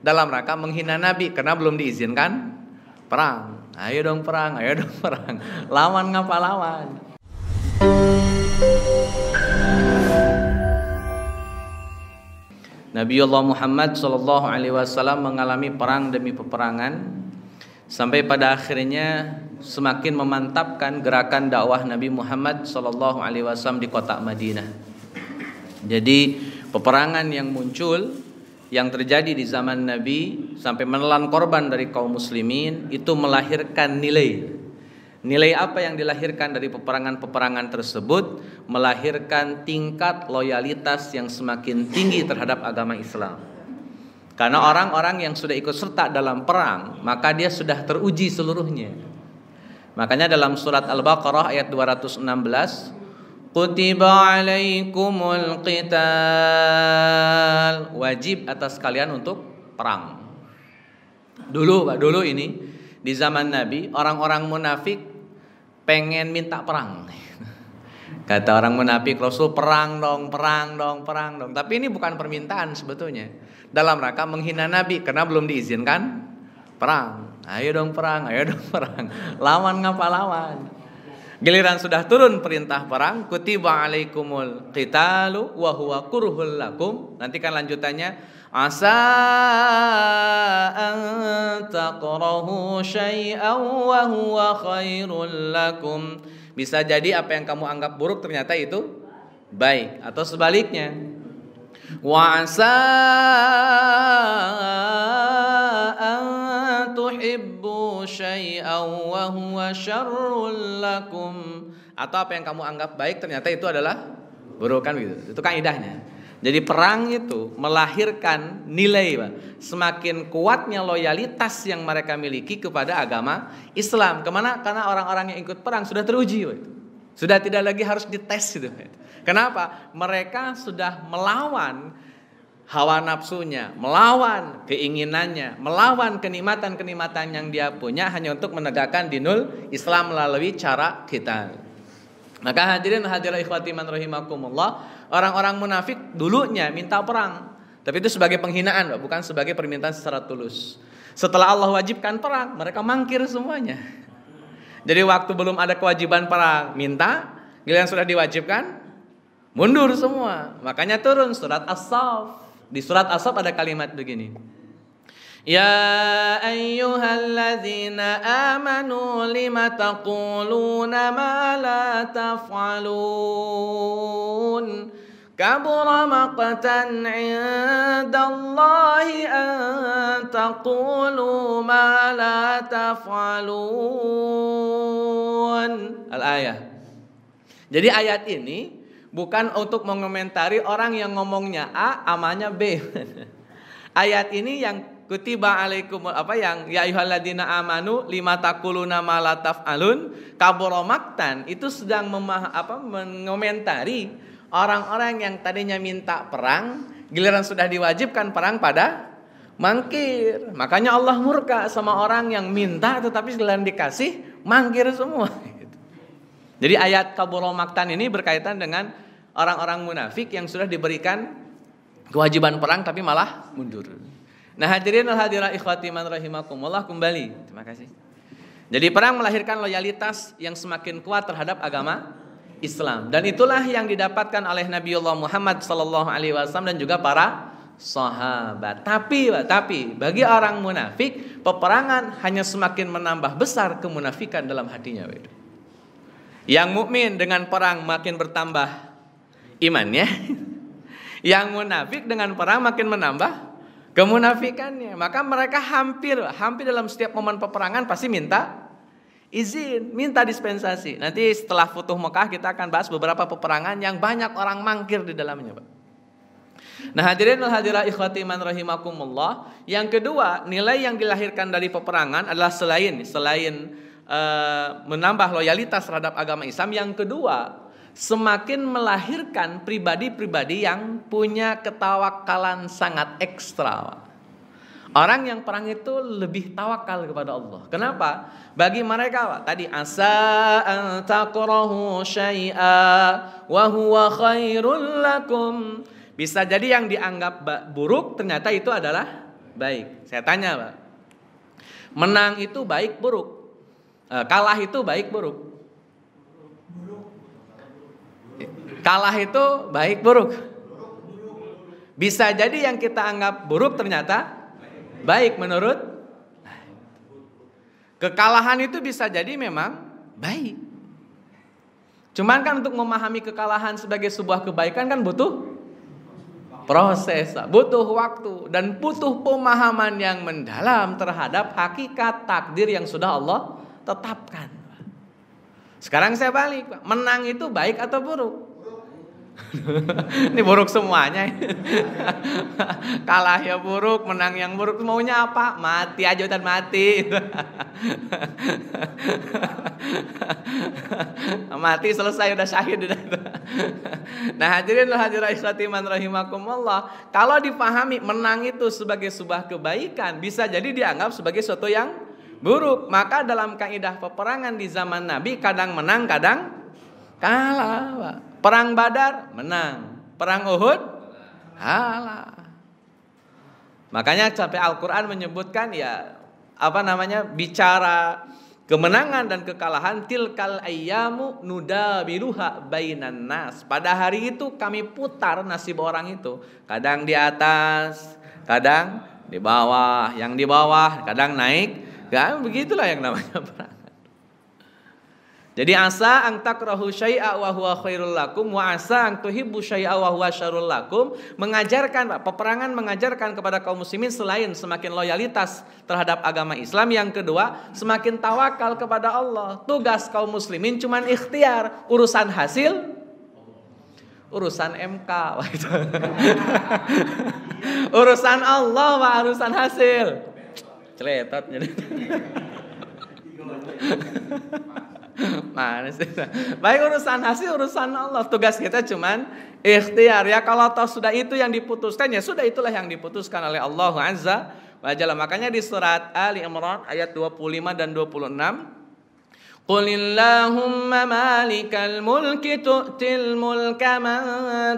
Dalam rangka menghina Nabi karena belum diizinkan perang. Ayo dong perang, ayo dong perang. Lawan ngapa lawan? Nabi Allah Muhammad Shallallahu Alaihi Wasallam mengalami perang demi peperangan sampai pada akhirnya semakin memantapkan gerakan dakwah Nabi Muhammad Shallallahu Alaihi Wasallam di kota Madinah. Jadi peperangan yang muncul yang terjadi di zaman Nabi sampai menelan korban dari kaum muslimin itu melahirkan nilai. Nilai apa yang dilahirkan dari peperangan-peperangan tersebut melahirkan tingkat loyalitas yang semakin tinggi terhadap agama Islam. Karena orang-orang yang sudah ikut serta dalam perang, maka dia sudah teruji seluruhnya. Makanya dalam surat Al-Baqarah ayat 216 Kutiba alaikumul qital. Wajib atas kalian untuk perang. Dulu, Pak, dulu ini di zaman Nabi orang-orang munafik pengen minta perang. Kata orang munafik Rasul perang dong, perang dong, perang dong. Tapi ini bukan permintaan sebetulnya. Dalam rangka menghina Nabi karena belum diizinkan perang. Ayo dong perang, ayo dong perang. Lawan ngapa lawan? Giliran sudah turun perintah perang, kutiba alaikumul qitalu wa huwa kurhul lakum. Nanti kan lanjutannya asa an taqrahu syai'an wa huwa khairul lakum. Bisa jadi apa yang kamu anggap buruk ternyata itu baik atau sebaliknya. Wa asa tuhibbu syai'aw wa huwa syarrul lakum atau apa yang kamu anggap baik ternyata itu adalah buruk kan gitu. Itu kaidahnya. Jadi perang itu melahirkan nilai, Pak. Semakin kuatnya loyalitas yang mereka miliki kepada agama Islam. Kemana? Karena orang-orang yang ikut perang sudah teruji, Pak. Sudah tidak lagi harus dites gitu. Kenapa? Mereka sudah melawan hawa nafsunya, melawan keinginannya, melawan kenikmatan-kenikmatan yang dia punya hanya untuk menegakkan dinul Islam melalui cara kita. Maka hadirin hadirin ikhwati man rahimakumullah, orang-orang munafik dulunya minta perang, tapi itu sebagai penghinaan, bukan sebagai permintaan secara tulus. Setelah Allah wajibkan perang, mereka mangkir semuanya. Jadi waktu belum ada kewajiban perang, minta, giliran sudah diwajibkan, mundur semua. Makanya turun surat As-Saff di surat Asap ada kalimat begini. Ya ayyuhalladzina amanu lima taquluna ma la taf'alun Kabura maqtan 'indallahi an taqulu ma la taf'alun Al-ayah Jadi ayat ini bukan untuk mengomentari orang yang ngomongnya A, amanya B. Ayat ini yang kutiba alaikum apa yang ya ayyuhalladzina amanu lima takuluna ma la taf'alun kaburomaktan itu sedang memah, apa mengomentari orang-orang yang tadinya minta perang giliran sudah diwajibkan perang pada mangkir. Makanya Allah murka sama orang yang minta tetapi giliran dikasih mangkir semua. Jadi ayat maktan ini berkaitan dengan orang-orang munafik yang sudah diberikan kewajiban perang tapi malah mundur. Nah hadirin al hadirah ikhwati man rahimakumullah kembali. Terima kasih. Jadi perang melahirkan loyalitas yang semakin kuat terhadap agama Islam dan itulah yang didapatkan oleh Nabi Allah Muhammad sallallahu alaihi wasallam dan juga para sahabat. Tapi tapi bagi orang munafik peperangan hanya semakin menambah besar kemunafikan dalam hatinya. Waduh. Yang mukmin dengan perang makin bertambah imannya. Yang munafik dengan perang makin menambah kemunafikannya. Maka mereka hampir hampir dalam setiap momen peperangan pasti minta izin, minta dispensasi. Nanti setelah Futuh Mekah kita akan bahas beberapa peperangan yang banyak orang mangkir di dalamnya, Nah hadirin wal hadirat ikhwati man rahimakumullah Yang kedua nilai yang dilahirkan dari peperangan adalah selain Selain Eh, menambah loyalitas terhadap agama Islam. Yang kedua, semakin melahirkan pribadi-pribadi yang punya ketawakalan sangat ekstra. Orang yang perang itu lebih tawakal kepada Allah. Kenapa? Bagi mereka Pak, tadi asa an syai'a wa huwa khairul lakum. Bisa jadi yang dianggap buruk ternyata itu adalah baik. Saya tanya, Pak. Menang itu baik buruk? Eh, kalah itu baik buruk. Kalah itu baik buruk. Bisa jadi yang kita anggap buruk ternyata baik menurut kekalahan itu bisa jadi memang baik. Cuman kan untuk memahami kekalahan sebagai sebuah kebaikan kan butuh proses, butuh waktu dan butuh pemahaman yang mendalam terhadap hakikat takdir yang sudah Allah tetapkan. Sekarang saya balik, Pak. Menang itu baik atau buruk? Ini buruk semuanya. Kalah ya buruk, menang yang buruk. Maunya apa? Mati aja dan mati. mati selesai udah syahid nah, hadirin loh hadirat rahimakumullah. Kalau dipahami menang itu sebagai sebuah kebaikan, bisa jadi dianggap sebagai sesuatu yang buruk. Maka dalam kaidah peperangan di zaman Nabi kadang menang, kadang kalah. Perang Badar menang, perang Uhud kalah. Makanya sampai Al-Qur'an menyebutkan ya apa namanya? bicara kemenangan dan kekalahan tilkal ayyamu biruha bainan nas. Pada hari itu kami putar nasib orang itu, kadang di atas, kadang di bawah, yang di bawah kadang naik, Kan begitulah yang namanya perangan. Jadi asa ang takrahu syai'a wa huwa khairul lakum wa asa ang tuhibbu syai'a wa huwa syarrul lakum mengajarkan peperangan mengajarkan kepada kaum muslimin selain semakin loyalitas terhadap agama Islam yang kedua semakin tawakal kepada Allah. Tugas kaum muslimin cuman ikhtiar urusan hasil urusan MK urusan Allah wa urusan hasil celetot jadi Manis. Baik urusan hasil urusan Allah. Tugas kita cuman ikhtiar ya. Kalau toh sudah itu yang diputuskan ya sudah itulah yang diputuskan oleh Allah Azza wa Jalla. Makanya di surat Ali Imran ayat 25 dan 26 Qulillahumma malikal mulki tu'til mulka man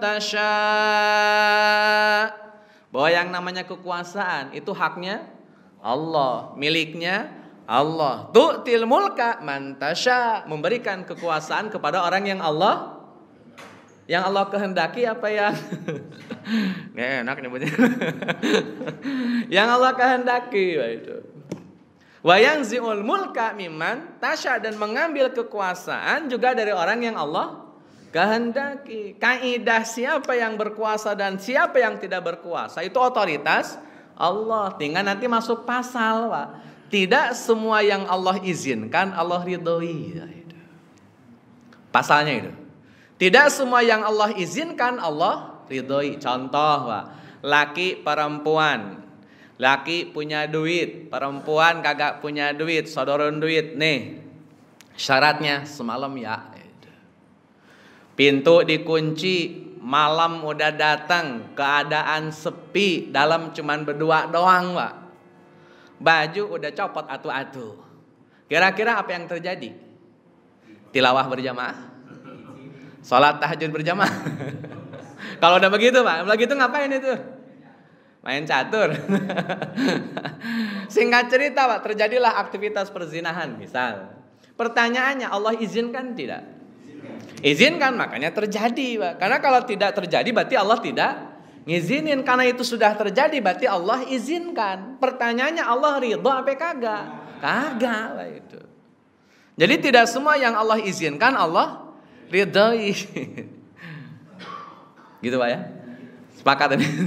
tasha. Bahwa yang namanya kekuasaan itu haknya Allah, miliknya Allah. Tu'til mulka mantasha memberikan kekuasaan kepada orang yang Allah yang Allah kehendaki apa yang Nih, enak nyebutnya. yang Allah kehendaki itu. Wayang ziul mulka miman tasha dan mengambil kekuasaan juga dari orang yang Allah kehendaki. Kaidah siapa yang berkuasa dan siapa yang tidak berkuasa itu otoritas Allah tinggal nanti masuk pasal Pak tidak semua yang Allah izinkan Allah ridhoi ya, pasalnya itu tidak semua yang Allah izinkan Allah ridhoi contoh Pak laki perempuan laki punya duit perempuan kagak punya duit sodoron duit nih syaratnya semalam ya pintu dikunci Malam udah datang, keadaan sepi, dalam cuman berdua doang, Pak. Baju udah copot atu-atu. Kira-kira apa yang terjadi? Tilawah berjamaah? Salat tahajud berjamaah? Kalau udah begitu, Pak, begitu ngapain itu? main catur. Singkat cerita, Pak, terjadilah aktivitas perzinahan misal. Pertanyaannya, Allah izinkan tidak? Izinkan makanya terjadi, Pak. Karena kalau tidak terjadi berarti Allah tidak ngizinin. Karena itu sudah terjadi berarti Allah izinkan. Pertanyaannya Allah ridho apa kagak? Kagak lah itu. Jadi tidak semua yang Allah izinkan Allah ridhoi. Gitu Pak ya? Sepakat ini.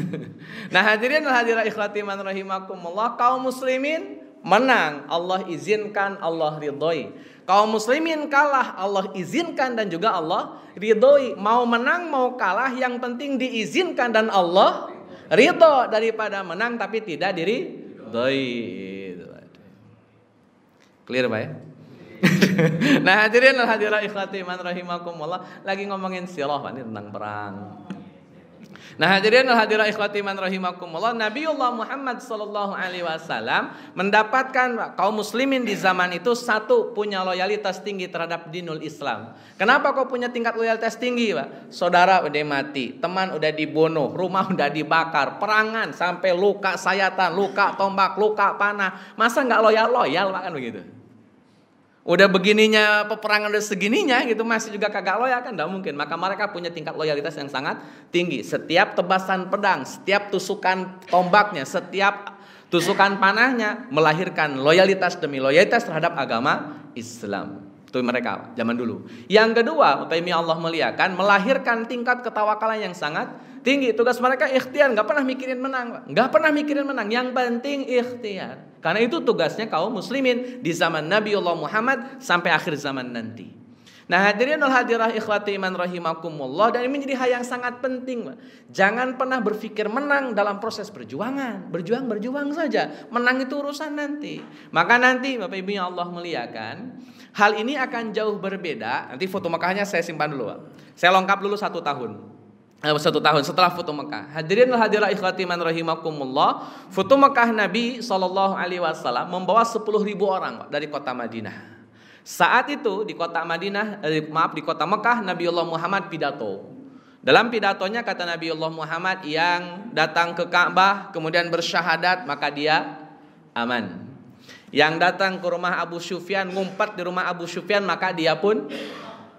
Nah hadirin hadirat ikhwati man rahimakumullah kaum muslimin menang, Allah izinkan, Allah ridhoi. Kaum muslimin kalah, Allah izinkan dan juga Allah ridhoi. Mau menang mau kalah yang penting diizinkan dan Allah ridho daripada menang tapi tidak diri doi. Clear Pak ya? nah hadirin hadirah ikhwati man rahimakumullah lagi ngomongin ini tentang perang. Nah hadirin al hadirah ikhwatiman rahimakumullah Nabiullah Muhammad sallallahu alaihi wasallam mendapatkan kaum muslimin di zaman itu satu punya loyalitas tinggi terhadap dinul Islam. Kenapa kau punya tingkat loyalitas tinggi, Pak? Saudara udah mati, teman udah dibunuh, rumah udah dibakar, perangan sampai luka sayatan, luka tombak, luka panah. Masa nggak loyal-loyal Pak kan begitu? udah begininya peperangan udah segininya gitu masih juga kagak loyal kan tidak mungkin maka mereka punya tingkat loyalitas yang sangat tinggi setiap tebasan pedang setiap tusukan tombaknya setiap tusukan panahnya melahirkan loyalitas demi loyalitas terhadap agama Islam itu mereka zaman dulu yang kedua Utaimi Allah meliakan melahirkan tingkat ketawakalan yang sangat tinggi tugas mereka ikhtiar nggak pernah mikirin menang nggak pernah mikirin menang yang penting ikhtiar karena itu tugasnya kaum muslimin di zaman Nabi Allah Muhammad sampai akhir zaman nanti. Nah hadirin al hadirah ikhwati iman rahimakumullah dan ini menjadi hal yang sangat penting. Jangan pernah berpikir menang dalam proses perjuangan. Berjuang berjuang saja. Menang itu urusan nanti. Maka nanti Bapak Ibu yang Allah meliakan hal ini akan jauh berbeda. Nanti foto makanya saya simpan dulu, Saya lengkap dulu satu tahun. Eh, satu tahun setelah foto Mekah. Hadirin hadirat ikhwati man rahimakumullah, foto Mekah Nabi Shallallahu alaihi wasallam membawa 10.000 orang dari kota Madinah. Saat itu di kota Madinah, eh, maaf di kota Mekah Nabi Allah Muhammad pidato. Dalam pidatonya kata Nabi Allah Muhammad yang datang ke Ka'bah kemudian bersyahadat maka dia aman. Yang datang ke rumah Abu Sufyan ngumpet di rumah Abu Sufyan maka dia pun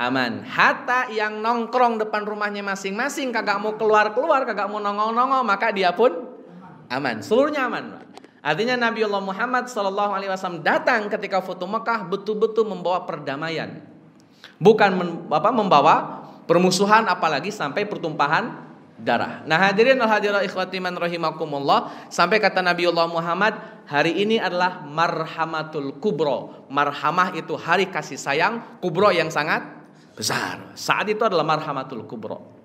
aman. Hatta yang nongkrong depan rumahnya masing-masing kagak mau keluar-keluar, kagak mau nongol-nongol, maka dia pun aman. Seluruhnya aman. Artinya Nabi Allah Muhammad Shallallahu Alaihi Wasallam datang ketika foto Mekah betul-betul membawa perdamaian, bukan apa, membawa permusuhan apalagi sampai pertumpahan darah. Nah hadirin al hadirat ikhwatiman rahimakumullah sampai kata Nabi Allah Muhammad hari ini adalah marhamatul kubro. Marhamah itu hari kasih sayang, kubro yang sangat besar. Saat itu adalah marhamatul kubro.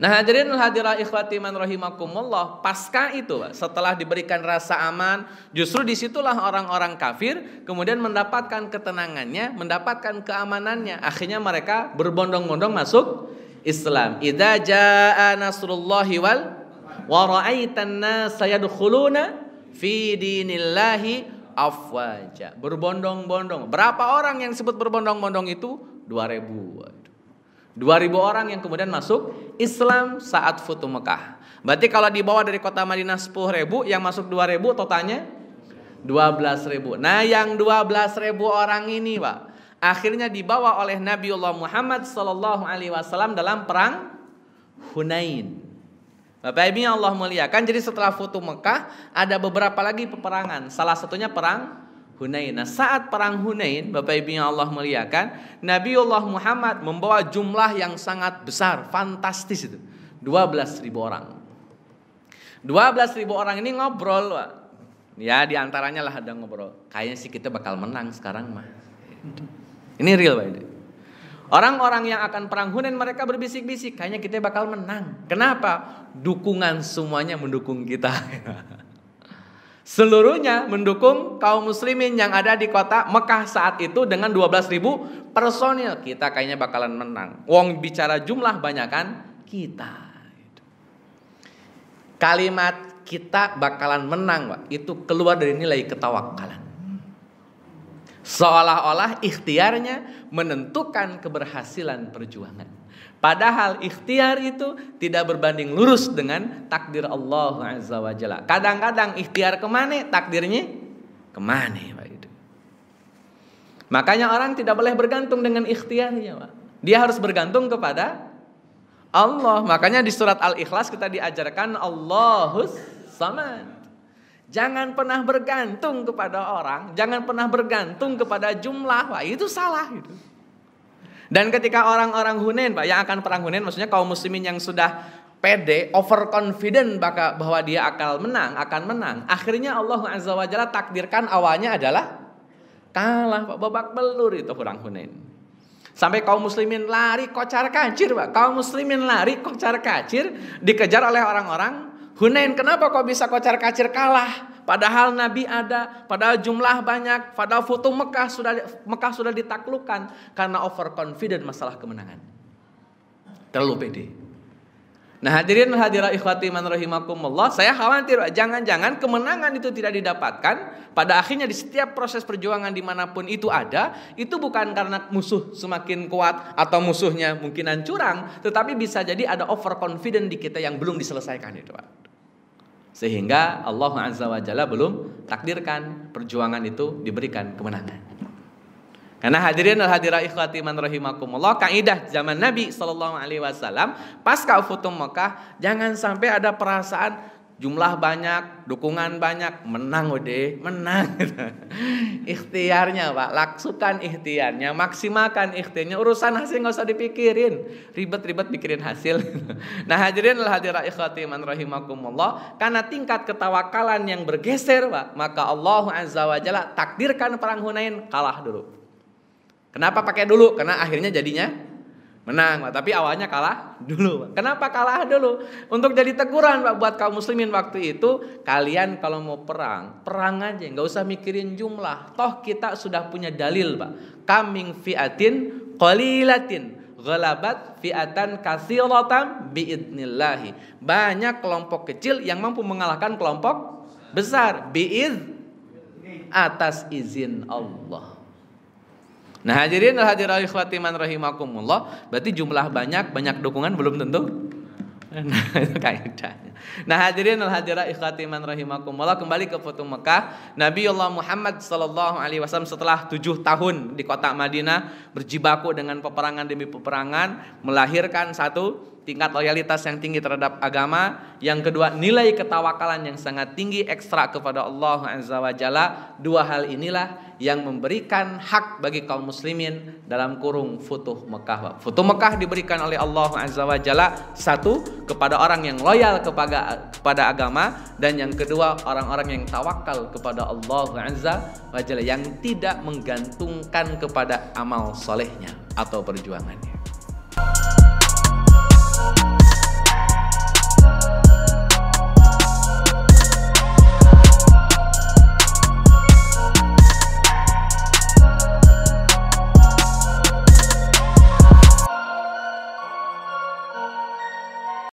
Nah hadirin hadirah ikhwati man rahimakumullah Pasca itu setelah diberikan rasa aman Justru disitulah orang-orang kafir Kemudian mendapatkan ketenangannya Mendapatkan keamanannya Akhirnya mereka berbondong-bondong masuk Islam Idza jaa nasrullahi wal Wa ra'aitan Fi dinillahi afwaja Berbondong-bondong Berapa orang yang disebut berbondong-bondong itu 2000 2000 orang yang kemudian masuk Islam saat Futu Mekah. Berarti kalau dibawa dari kota Madinah 10 ribu, yang masuk dua ribu totalnya 12 ribu. Nah yang 12 ribu orang ini Pak, akhirnya dibawa oleh Nabiullah Muhammad SAW dalam perang Hunain. Bapak Ibu yang Allah muliakan, jadi setelah Futu Mekah ada beberapa lagi peperangan. Salah satunya perang Hunain. Nah, saat perang Hunain, Bapak Ibu yang Allah muliakan, Allah Muhammad membawa jumlah yang sangat besar, fantastis itu. 12.000 orang. 12.000 orang ini ngobrol, Pak. Ya, diantaranya lah ada ngobrol. Kayaknya sih kita bakal menang sekarang mah. Ini real, Pak. Orang-orang yang akan perang Hunain mereka berbisik-bisik, kayaknya kita bakal menang. Kenapa? Dukungan semuanya mendukung kita. Seluruhnya mendukung kaum muslimin yang ada di kota Mekah saat itu dengan 12.000 personil. Kita kayaknya bakalan menang. Wong bicara jumlah banyak kan? Kita. Kalimat kita bakalan menang, Itu keluar dari nilai ketawakalan. Seolah-olah ikhtiarnya menentukan keberhasilan perjuangan. Padahal ikhtiar itu tidak berbanding lurus dengan takdir Allah Azza wa Jalla. Kadang-kadang ikhtiar kemana, takdirnya kemana. Pak Makanya orang tidak boleh bergantung dengan ikhtiarnya. Pak. Dia harus bergantung kepada Allah. Makanya di surat Al-Ikhlas kita diajarkan Allahus Samad. Jangan pernah bergantung kepada orang, jangan pernah bergantung kepada jumlah. Wah, itu salah gitu. Dan ketika orang-orang Hunain, Pak, yang akan perang Hunain maksudnya kaum muslimin yang sudah pede, overconfident bahwa, bahwa dia akan menang, akan menang. Akhirnya Allah Azza wa Jalla takdirkan awalnya adalah kalah, Pak, babak belur itu perang Hunain. Sampai kaum muslimin lari kocar kacir, Pak. Kaum muslimin lari kocar kacir dikejar oleh orang-orang Hunain kenapa kok bisa kocar kacir kalah? Padahal Nabi ada, padahal jumlah banyak, padahal foto Mekah sudah Mekah sudah ditaklukkan karena overconfident masalah kemenangan. Terlalu pede. Nah hadirin hadirah ikhwati man rahimakumullah Saya khawatir jangan-jangan kemenangan itu tidak didapatkan Pada akhirnya di setiap proses perjuangan dimanapun itu ada Itu bukan karena musuh semakin kuat Atau musuhnya mungkinan curang Tetapi bisa jadi ada overconfident di kita yang belum diselesaikan itu Pak sehingga Allah Azza wa Jalla belum takdirkan perjuangan itu diberikan kemenangan. Karena hadirin al hadirah ikhwati man rahimakumullah, kaidah zaman Nabi sallallahu alaihi wasallam pasca Futum Mekah jangan sampai ada perasaan jumlah banyak, dukungan banyak, menang udah, menang. ikhtiarnya pak, laksukan ikhtiarnya, maksimalkan ikhtiarnya. Urusan hasil nggak usah dipikirin, ribet-ribet pikirin hasil. nah hadirin lah ikhwati man rahimakumullah, karena tingkat ketawakalan yang bergeser pak, maka Allah azza wa jalla takdirkan perang Hunain kalah dulu. Kenapa pakai dulu? Karena akhirnya jadinya Menang, Pak. Tapi awalnya kalah dulu. Kenapa kalah dulu? Untuk jadi teguran, Pak, buat kaum muslimin waktu itu, kalian kalau mau perang, perang aja, nggak usah mikirin jumlah. Toh kita sudah punya dalil, Pak. Kaming fiatin qalilatin gelabat fiatan kasirotam biidnillahi. Banyak kelompok kecil yang mampu mengalahkan kelompok besar biid atas izin Allah. Nah hadirin al ikhwatiman rahimakumullah Berarti jumlah banyak, banyak dukungan belum tentu Nah itu kaidahnya Nah hadirin al hadirah ikhatiman rahimakumullah kembali ke foto Mekah. Nabi Allah Muhammad sallallahu alaihi wasallam setelah tujuh tahun di kota Madinah berjibaku dengan peperangan demi peperangan melahirkan satu tingkat loyalitas yang tinggi terhadap agama, yang kedua nilai ketawakalan yang sangat tinggi ekstra kepada Allah Azza wajalla. Jalla. Dua hal inilah yang memberikan hak bagi kaum muslimin dalam kurung futuh Mekah. Futuh Mekah diberikan oleh Allah Azza wajalla Jalla satu kepada orang yang loyal kepada aga, kepada agama dan yang kedua orang-orang yang tawakal kepada Allah Azza wa Jalla yang tidak menggantungkan kepada amal solehnya atau perjuangannya.